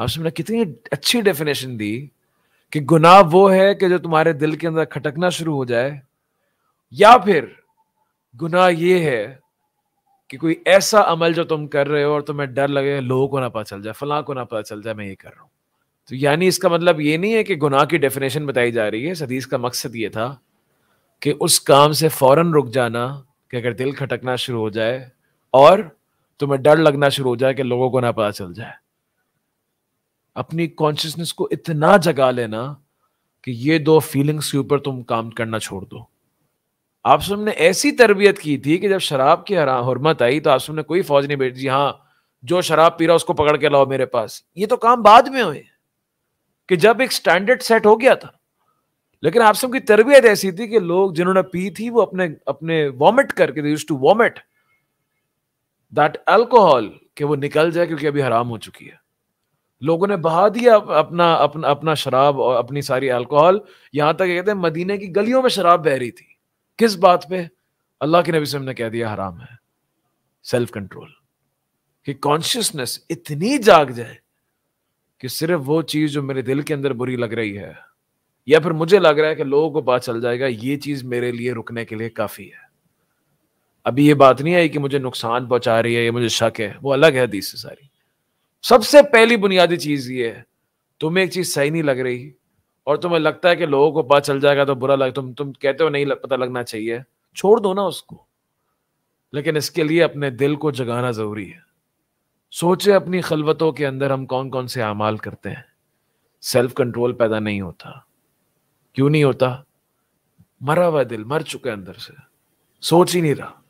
आपने कितनी अच्छी डेफिनेशन दी कि गुनाह वो है कि जो तुम्हारे दिल के अंदर खटकना शुरू हो जाए या फिर गुनाह ये है कि कोई ऐसा अमल जो तुम कर रहे हो और तुम्हें डर लगे लोगों को ना पता चल जाए फलां को ना पता चल जाए मैं ये कर रहा हूँ तो यानी इसका मतलब ये नहीं है कि गुनाह की डेफिनेशन बताई जा रही है सदीस का मकसद ये था कि उस काम से फौरन रुक जाना कि अगर दिल खटकना शुरू हो जाए और तुम्हें डर लगना शुरू हो जाए कि लोगों को ना पता चल जाए अपनी कॉन्शियसनेस को इतना जगा लेना कि ये दो फीलिंग्स के ऊपर तुम काम करना छोड़ दो आप सब ने ऐसी तरबियत की थी कि जब शराब की हरमत आई तो आप सब ने कोई फौज नहीं बैठी हाँ जो शराब पी रहा उसको पकड़ के लाओ मेरे पास ये तो काम बाद में हुए कि जब एक स्टैंडर्ड सेट हो गया था लेकिन आप सबकी तरबियत ऐसी थी कि लोग जिन्होंने पी थी वो अपने अपने वॉमिट करके they use to vomit that alcohol कि वो निकल जाए क्योंकि अभी हराम हो चुकी है लोगों ने बहा दिया अपना अपना अपना शराब और अपनी सारी अल्कोहल यहां तक कहते हैं मदीने की गलियों में शराब बह रही थी किस बात पे अल्लाह के नबी ने कह दिया हराम है सेल्फ कंट्रोल कि कॉन्शियसनेस इतनी जाग जाए कि सिर्फ वो चीज जो मेरे दिल के अंदर बुरी लग रही है या फिर मुझे लग रहा है कि लोगों को पता चल जाएगा ये चीज मेरे लिए रुकने के लिए काफी है अभी ये बात नहीं आई कि मुझे नुकसान पहुंचा रही है ये मुझे शक है वो अलग है हदीस से सारी सबसे पहली बुनियादी चीज ये है तुम्हें एक चीज सही नहीं लग रही और तुम्हें लगता है कि लोगों को पता चल जाएगा तो बुरा लग तुम तुम कहते हो नहीं पता लगना चाहिए छोड़ दो ना उसको लेकिन इसके लिए अपने दिल को जगाना जरूरी है सोचे अपनी खलबतों के अंदर हम कौन कौन से अमाल करते हैं सेल्फ कंट्रोल पैदा नहीं होता क्यों नहीं होता मरा हुआ दिल मर चुका है अंदर से सोच ही नहीं रहा